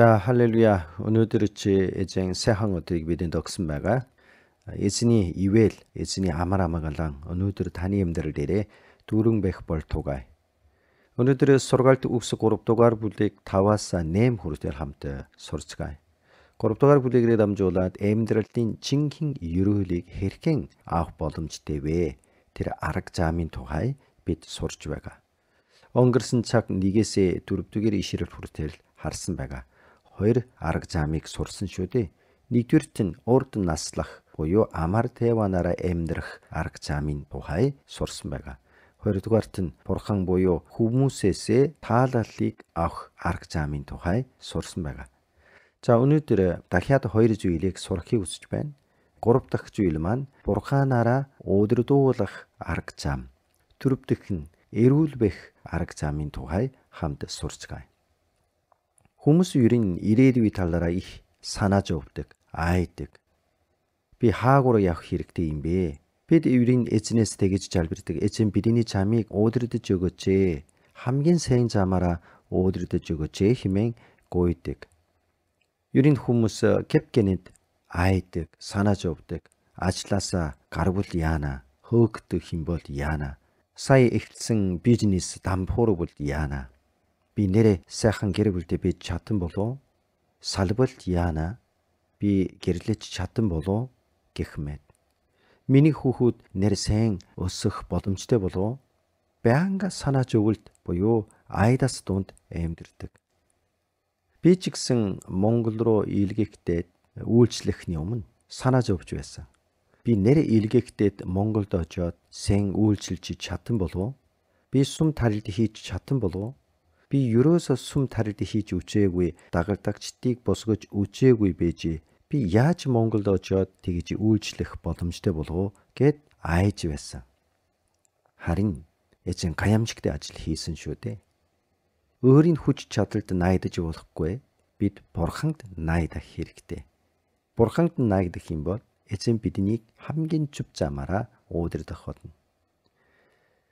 자, 할렐루야. 오늘들이치 에쟁 세한 것들이 믿은 덕슨 바가 예수니 이웰 예수니 아마라마갈랑 오늘들 다니엠들을 데레 두릉 백벌토가 오늘들의 сургалт үгс 3дугаар бүлэг 5-аас 8 хүртэл хамт сурцгаая. 3дугаар бүлэгээр дамжуулаад амьдралтын жинхэнэ ерөөлийг хэрхэн авах боломжтой вэ? Тэр арга замын тухай бид сурч байгаа. Өнгөрсөн цаг 1-ээс 4-дүгээр ишрэл хүртэл харсан байгаа хоёр арга замыг сурсан шүү дээ. Нэгдүгээрт нь урд наслах буюу амар тайванаараа амьдрах арга замын тухай сурсан байгаа. Хоёрдугаарт нь бурхан буюу хүмүүсээс таалалыг авах арга замын тухай сурсан байгаа. За өнөөдөр э, дахиад хоёр зүйлийг сурахыг хүсэж байна. Гурав дахь зүйл маань бурханаараа өдрөдүүлэх арга зам. Төрөв дэх нь эрүүл бэх арга замын тухай хамт сурцгаая. Хүмүүс ер нь ирээдүй талаараа их санаа зовдөг, айдаг. Би хаагуур явах хэрэгтэй юм бэ? Бид эврийн эзнээс тэгж залбирдаг. Эзэн бидний чамийг өөдрөдөж өгөөч ээ. Хамгийн сайн замаараа өөдрөдөж өгөөч ээ хэмээн гуйдаг. Ер нь хүмүүс кепкенэд айдаг, санаа зовдөг. Ажлаасаа гарвал яана, хөөгдөх юм бол яана. Сая эхэлсэн бизнес дампуурвал яана. Би нэрээ сайхан гэр бүлдээ бий чадсан болов? Салбалт яана? Би гэрлэж чадсан болов? гэх мэд. Миний хүүхүүд нэр сайн өсөх боломжтой болов? Байнга санааж өгөлд буюу айдас дунд амьдэрдэг. Би ч гэсэн Монгол руу илгээхдээ үйлчлэхний өмнө санаа зовж байсан. Би нэр илгээхдээ Монголд очиод сэн үйлчилж чадсан болов? Би сум тарилд хийж чадсан болов? Би ерөөсөө сүм таригд хийж үчээгүй, дагалдагчдыг босгож үчээгүй байжээ. Би яаж Монголд очиод тэгж үйлчлэх боломжтой болов гэд айж байсан. Харин эзэн гаямжигтэй ажил хийсэн шүү дээ. Өөрийн хүч чадалд найдаж болохгүй бид бурханд найдах хэрэгтэй. Бурханд найдах юм бол эзэн биднийг хамгийн зөв замаараа уудэрдах болно.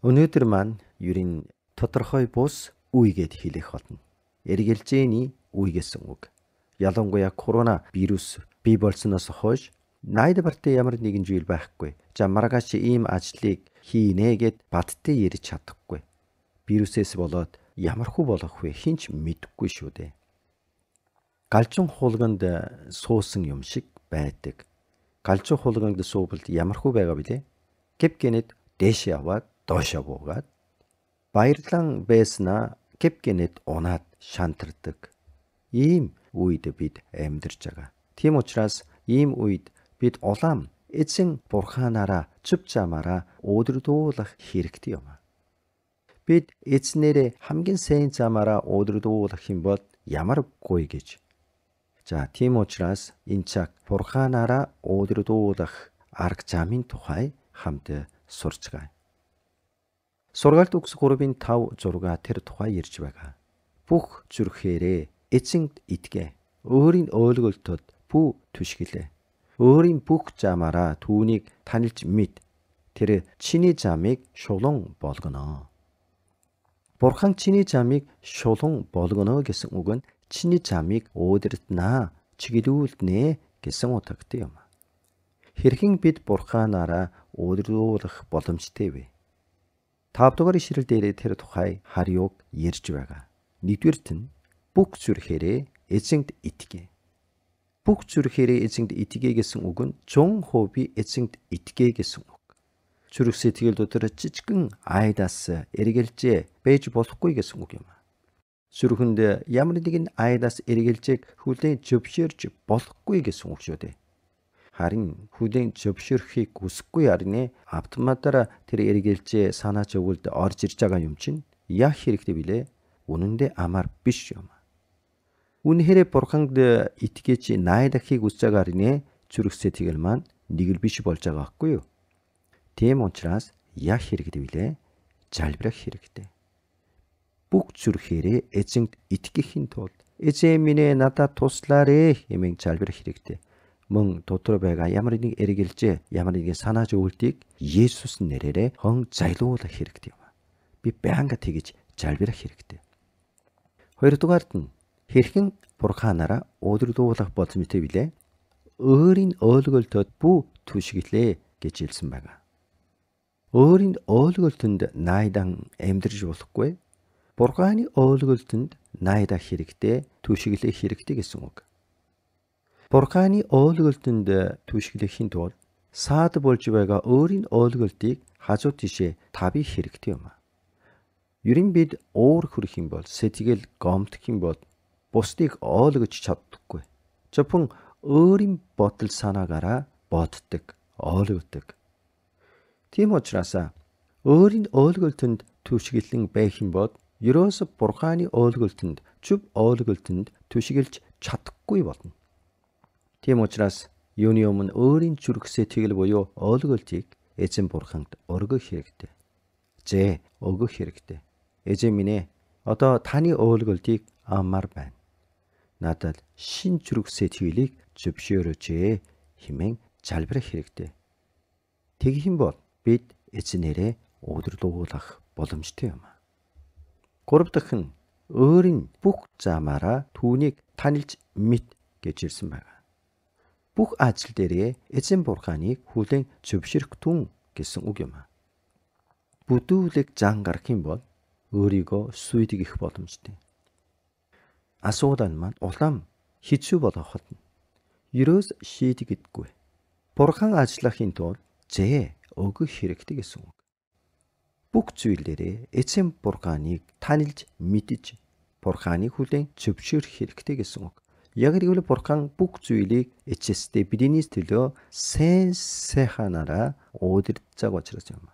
Өнөөдөр маань ерэн тодорхой бус үйгээд хэлэх болно. Эргэлзээний үе гэсэн үг. Ялангуяа корона вирус бий болсноос хойш найдвартай ямар нэгэн зүйл байхгүй. За маргааш ийм ажлыг хийнэ гэд бадтай ярьж чадахгүй. Вирусээс болоод ямархуу болох вэ хинч мэдэхгүй шүү дээ. Галжин хулганд э, суусан юм шиг байдаг. Галжин хулганд суувалд ямархуу байгаа билээ. Гэп гинэд дээш яваад доош яваад баярлан байснаа кепкенэд унаад шантардаг. Ийм үед бид амьдарч байгаа. Тийм учраас ийм үед бид улаан эзэн бурханаараа чүп замаараа өөдрөдүүлэх хэрэгтэй юм. Бид эзнэрээ хамгийн сайн замаараа өөдрөдүүлэх юм бол ямар гоё гэж. За тийм учраас энэ цаг бурханаараа өөдрөдүүлэх арга замын тухай хамт сурч байгаа. Сургаалт үгс 3-ийн 5 зурга тэр тухай ирж байгаа. Бүх зүрхээрээ эцэнд итгэ. Өөрийн ойлголтод бүү түшгэлээ. Өөрийн бүх замаараа түүнийг танилж мэд. Тэр чиний замыг шулуун болгоно. Бурхан чиний замыг шулуун болгоно гэсэн үг нь чиний замыг өөдөртнө, чиглүүлнэ гэсэн утгатай юм. Хэрхэн бид бурханаараа өөдрүүлэх боломжтой вэ? 5 дугаар ишлэл дээр тэр тухай харьяуг ярьж байгаа. Нэгдүгээрт нь бүх зүрхээрээ эзэнд итгэ. Бүх зүрхээрээ эзэнд итгэ гэсэн үг нь чон хувь эзэнд итгэ гэсэн үг. Зүрх сэтгэл дотор жижигэн айдас эргэлжээ байж болохгүй гэсэн үг юм. Зүрхэнд ямар нэгэн айдас эргэлжээг хүлээн зөвшөөрч болохгүй гэсэн үг шүү дээ харин хүлийн зөвшөөрөхийг хүсэхгүй харин автоматаар тэр эргэлзээ санаач өвөлд орж ирж байгаа юм чинь яг хэрэгтэй билээ. Үнэн дээр амар биш юм. Үнэхээр бурханд итгэж найдахыг хүсэж байгаа харин зүрхсэт тэгэл маань нэг л биш болж байгаа байхгүй юу? Тийм учраас яг хэрэгтэй билээ. Залбирах хэрэгтэй. Бүх зүрхээрээ эзэнт итгэхийн тулд эзэн минь надад туслаарэ хэмээн залбирах хэрэгтэй мөн дотор байгаа ямар нэг эргэлжээ, ямар нэгэн санаа зөвлөлтийг Есүс нэрээрээ хон зайлуулах хэрэгтэй юм. Би байнга тэгж залбирах хэрэгтэй. Хоёрдугаард нь хэрхэн Бурханаараа өдөрлөөх болж мэтэ билээ. Өөрийн ойлголтод бүү түшгэлээ гэж хэлсэн байгаа. Өөрийн ойлголтөнд найдан амьдрж болохгүй. Бурханы ойлголтөнд найдах хэрэгтэй, түшиглэх хэрэгтэй гэсэн үг. Бурханы ойлголтөнд түшиглэхийн тулд саад болж байгаа өөрийн ойлголтыг хажуу тишээ таби хэрэгтэй юм а. Ер нь бид уур хөрөх юм бол сэтгэл гомдох юм бол бусдыг ойлгож чаддаггүй. Жапон өөрийн бодол санаагаараа боддог, ойлгодог. Тийм учраас өөрийн ойлголтөнд түшиглэн байх юм бол ерөөсө бурханы ойлголтөнд, чүв ойлголтөнд түшиглэж чадахгүй болно. Тийм учраас юуны өмнө өөрийн зүрхсээ тэгэл буюу ойлголтыг эзэн бурханд өргөх хэрэгтэй. Зэ өгөх хэрэгтэй. Эзэн минь ээ одоо таны ойлголтыг амар байна. Надад шин зүрхсээ тгийлийг зөвшөөрөөч ээ хэмээн залбирах хэрэгтэй. Тэгхийн бол бид эзнэрээ өдөрлөгүүлэх боломжтой юм. Гурав дахь нь өөрийн бүх замаараа түүнийг танилж мэд гэж ирсэн байна бүх ажил дээрээ эзэн бурханыг хүлээн зөвшөөрөх түн гэсэн үг юм. Бүдүүлэг зан гарах юм бол өөрийгөө сүйдэг их боломжтой. Асуудал маань улам хизүү болох нь. Ерөөс шийдэгдэггүй. Бурхан ажиллахын тулд зээ өгөх хэрэгтэй гэсэн үг. Бүх зүйлээрээ эзэн бурханыг танилж мэдж бурханыг хүлээн зөвшөөрөх хэрэгтэй гэсэн үг. Яг л бурхан бүх зүйлийг эцэстээ биднийс төлөө сайн сайханараа удирдцааг учраас юм.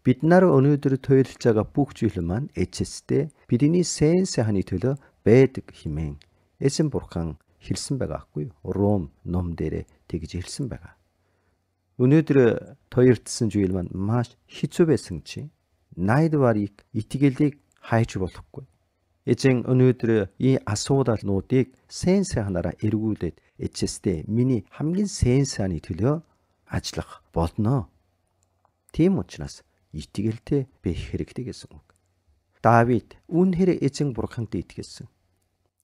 Бид нар өнөөдөр тойлж байгаа бүх зүйл маань эцэстээ бидний сайн сайхны төлөө байдаг хэмээн эзэн бурхан хэлсэн байгаа хгүй Ром ном дээр тэгж хэлсэн байгаа. Өнөөдөр тоёрдсан зүйл маань маш хэцүү байсан чи найдварыг итгэлийг хайж болохгүй. Эзэн өнөөдөр 이 асуудалнуудыг сенс 하나라 эргүүлээд эцэстээ миний хамгийн сенсаны төлөө ажиллах болно. Тийм учраас итгэлтэй бэх хэрэгтэй гэсэн үг. Давид үнэхээр эзэн бурханд итгэлсэн.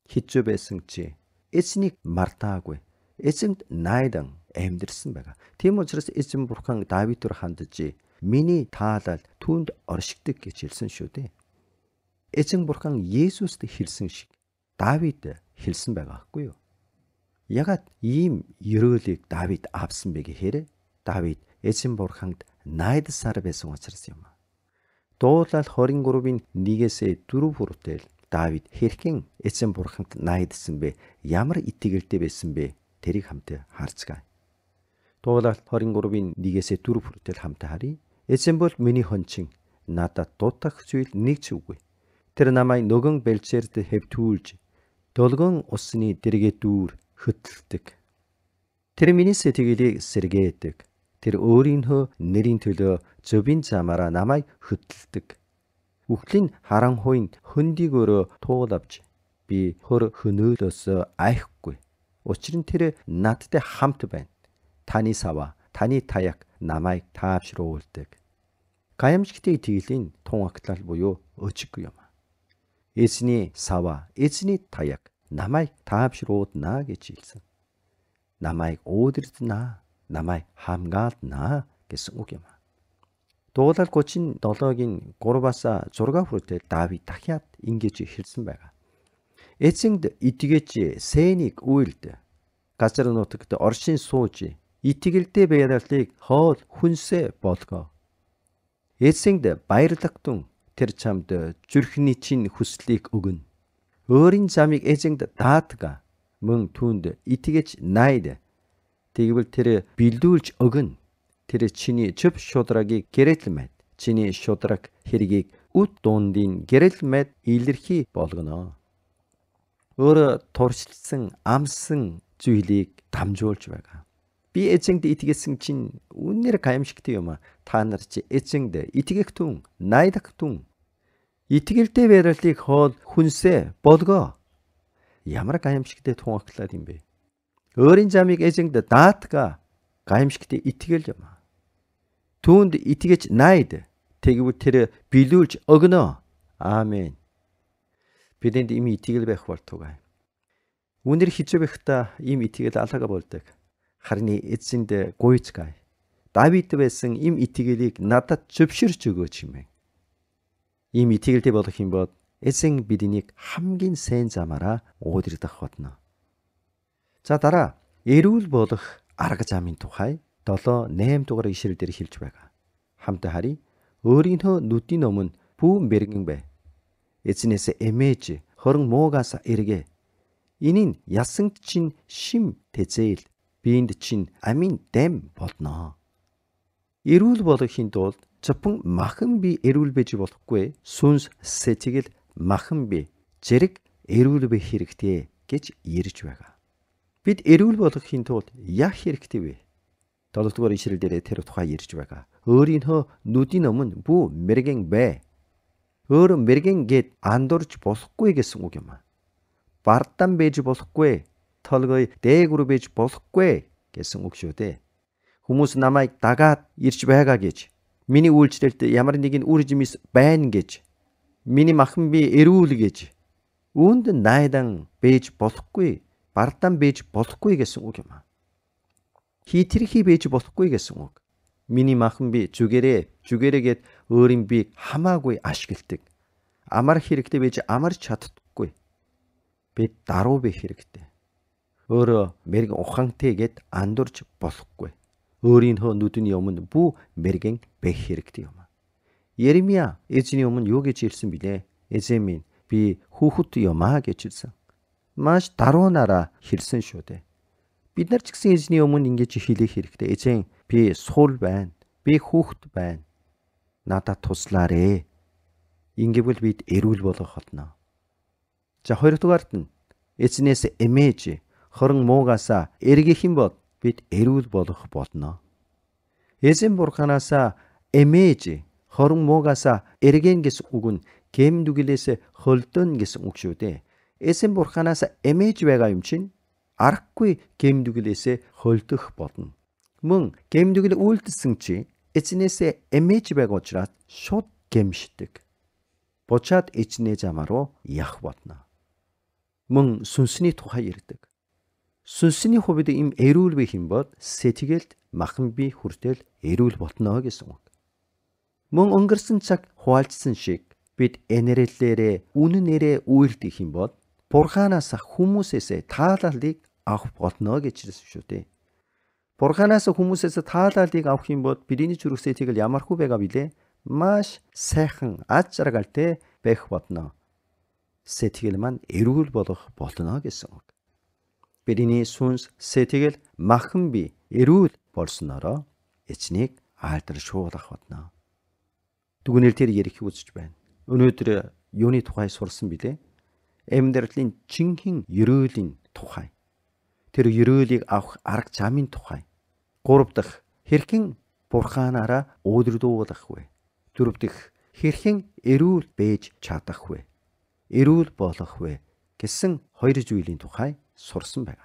Хичүү байсан чи эзнийг мартаагүй. Эзэнд найдан амьдэрсэн байгаа. Тийм учраас эзэн бурхан Давид руу хандж миний таалал түүнд оршигдаг гэж хэлсэн шүү дээ. Эзэн бурхан Есүст хэлсэн шиг Давид хэлсэн байгаа хгүй юу? Ягаад ийм ёроолыг Давид авсан бэ гэхээр Давид эзэн бурханд найдсаар байсан учраас юм. Дуулал 23-ийн 1-ээс 4 хүртэл Давид хэрхэн эзэн бурханд найдсан бэ? Ямар итгэлтэй байсан бэ? Тэрийг хамтаа харцгаая. Дуулал 23-ийн 1-ээс 4 хүртэл хамтаа харъя. Эзэн бол миний хончин надад дутах зүйл нэг ч үгүй Тэр намайг нөгөн бэлчээрд хэвтүүлж дөлгөн усны дэрэгэтүүр хөтэлдэг. Тэр миний сэтгэлийг сэргээдэг. Тэр өөрийнхөө нэрийн төлөө зөвийн замаараа намайг хөтэлдэг. Үхлийн харанхуйн хөндийг өрөө туулавж би хөр хөнөөлөөс айхгүй. Учир нь тэр надтай хамт байна. Таны сава, таны таяг намайг таавшруулдаг. Гаймшигтэй тэглэлийн тун агтлал буюу өчг юм. Эзний сава, эзний таяг намайг таавшруулна гэж хэлсэн. Намайг өөдрөднө, намайг хамгаална гэсэн үг юм. Дуулал 37-гийн 3-аас 6 хүртэл Давид дахиад ингэж хэлсэн байгаа. Эцэнд итгэж сэнийг үйлд газар нутагт оршин сууж итгэлдээ баярлалыг хоол хүнсээ болгоо. Эцэнд баярлагтун тэр чамд зүрхний чинь хүслийг өгнө. Өөрийн замыг эзэнд даатга мөн түнд итгэж найд. Тэгвэл тэр билдүүлж өгнө. Тэр чиний чөв шудрагийг гэрэлмэд. Чиний шудраг хэргийг үд дундын гэрэлмэд илэрхий болгоно. Өөр туршилсан амсан зүйлийг дамжуулж байгаа. Би эзэнд итгэсэн чинь үнээр гайхамшигтай юм а. Та нар чи эзэнд итгэхтүн, найдахтүн Итгэртэй байралыг хоол хүнсээ болгоо. Ямар гайхамшигтэй тунхаглаад юм бэ? Өөрийн замыг эзэнд даатга гайхамшигтэй итгэл юм. Түүнд итгэж найд тэгвэл тэр билүүлж өгнө. Аамен. Бидэнд ийм итгэл байх болтугай. Үнэр хичээ байхдаа ийм итгэл алга болдог. Харин эзэнд гуйцгай. Давид байсан им итгэлийг надад зөвшөөрч өгөөч хэмээн ийм итгэлтэй болох юм бод эзэн биднийг хамгийн сайн замаараа уудэрдах болно. За дараа эрүүл болох арга замын тухай 7 8 дугаар ишлэл дээр хэлж байгаа. Хамт харъя. Өөрийнхөө нүдийн өмнө бүүн бэргэн бай. Эзнээс эмээж хорон муугаас эргэ. Энийн ясант чинь шим тэзээл, биэнд чинь амин дам болно. Эрүүл болохын тулд Жапон махан би эрүүл байж болохгүй сүнс сэтгэл махан би зэрэг эрүүл байх хэрэгтэй гэж ярьж байгаа. Бид эрүүл болохын тулд яах хэрэгтэй вэ? 7-р ишлэл дээр тэр тухай ярьж байгаа. Өөрийнхөө нүдийн өмнө бүү мэрэгэн бэ. Өөр мэрэгэн гээд андуурж болохгүй гэсэн үг юм аа. Бардан байж болохгүй, толгой дээгүр байж болохгүй гэсэн үг шүү дээ. Хүмүүс намайг дагаад ирж байгаа гэж Миний үйлчлэлд ямар нэгэн үр жимс байна гэж миний махан би эрүүл гэж үүнд найдан бэж болохгүй, бардан бэж болохгүй гэсэн үг юм аа. Хитрхи бэж болохгүй гэсэн үг. Миний махан би зүгээрээ зүгээрээгээд өөрийн би хамаагүй ашигладаг. Амар хэрэгтэй бэж амар чаддаггүй. Бид даруй би хэрэгтэй. Өөрө мэрэг ухаантэйгээд андурж болохгүй өөрийнхөө нүдний өмнө бүү мэрэгэн бэх хэрэгтэй юм. Еремия эзний өмнө юу гэж хэлсэн бilé? Эзэн минь би хүүхэд юм аа гэж хэлсэн. Маш даруунаараа хэлсэн шүү дээ. Бид нар ч гэсэн эзний өмнө ингэж хэлэх хэрэгтэй. Эзэн би суул байна. Би хүүхэд байна. Надад туслаарэ. Ингэвэл бид эрүүл болох болно. За хоёрдугаарт нь эзнээс эмээж хорон муугаса эргэх юм бол бид эрүүл болох болно. Эзэн бурханаас эмээж хорон муугаса эргэн гэсэн үг нь гэмдүглээс хөлтөн гэсэн үг шүү дээ. Эзэн бурханаас эмээж байгаа юм чинь аргагүй гэмдүглээс хөлтөх болно. Мөн гэмдүгэл үйлдэлсэн чи эцнээсээ эмээж байгаа учраас шууд гэмшдэг. Бучаад эцнээ замааруу явах болно. Мөн сүнсний тухай ирдэг сүнсний хувьд им эрүүл бий хэм бод сэтгэлд махан бий хүртэл эрүүл болтноо гэсэн үг. Мөн өнгөрсөн цаг хуалцсан шиг бид энерэлээрээ үнэн нэрээ үйлдэх юм бол Бурханаас хүмүүсээс таалалыг авах болно гэж хэлсэн шүү дээ. Бурханаас хүмүүсээс таалалыг авах юм бол бидний зүрхсээ тэгэл ямархуу байгаа билээ. Маш сайхан аз жаргалтай байх болно. Сэтгэл маань эрүүл болох болно гэсэн үг бидний сүнс сэтгэл махан би эрүүл болсноороо эзнийг айлтар шуулах бодно. Түгнэр тэр ярих үзэж байна. Өнөөдөр юуны тухай сурсан билээ? Амьдралын чинхэн ерөөлийн тухай. Тэр ерөөлийг авах арга замын тухай. 3 дахь хэрхэн бурхаанаараа өөдрөдүүлэх вэ? 4 дахь хэрхэн эрүүл байж чадах вэ? Эрүүл болох вэ гэсэн хоёр зүйлийн тухай сурсан байна.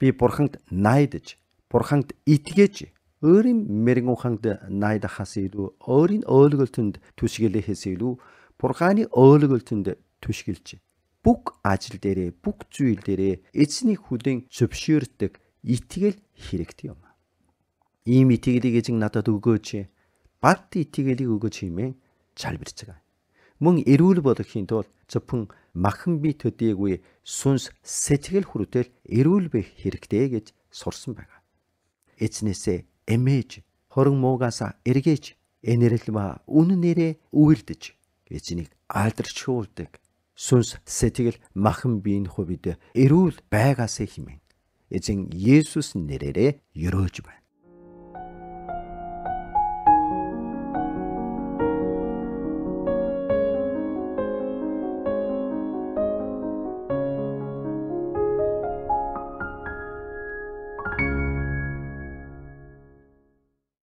Би бурханд найдаж, бурханд итгэж, өөрийн мэрэгэн ханд найдахаас илүү өөрийн ойлголтөнд түшгэлээс илүү бурханы ойлголтөнд түшгэлж бүх ажил дээрээ, бүх зүйл дээрээ эзний хүлээн зөвшөөрдөг итгэл хэрэгтэй юм. Ийм итгэлийг эзэн надад өгөөч. Багт итгэлийг өгөөч хэмээн залбирцгаа. Мөн эрүүл болохын тулд зөвхөн махан би төдийгүй сүнс сэтгэл хүртэл эрүүл бэх хэрэгтэй гэж сурсан байна. Эцнээсээ эмээж хорон муугаас эргэж энерэл ба үнэн нэрэ үйлдэж эзнийг алдаршуулдаг сүнс сэтгэл махан биеийн хувьд эрүүл байгаас хэмээн эзэн Есүс нэрээрээ ёроож байна.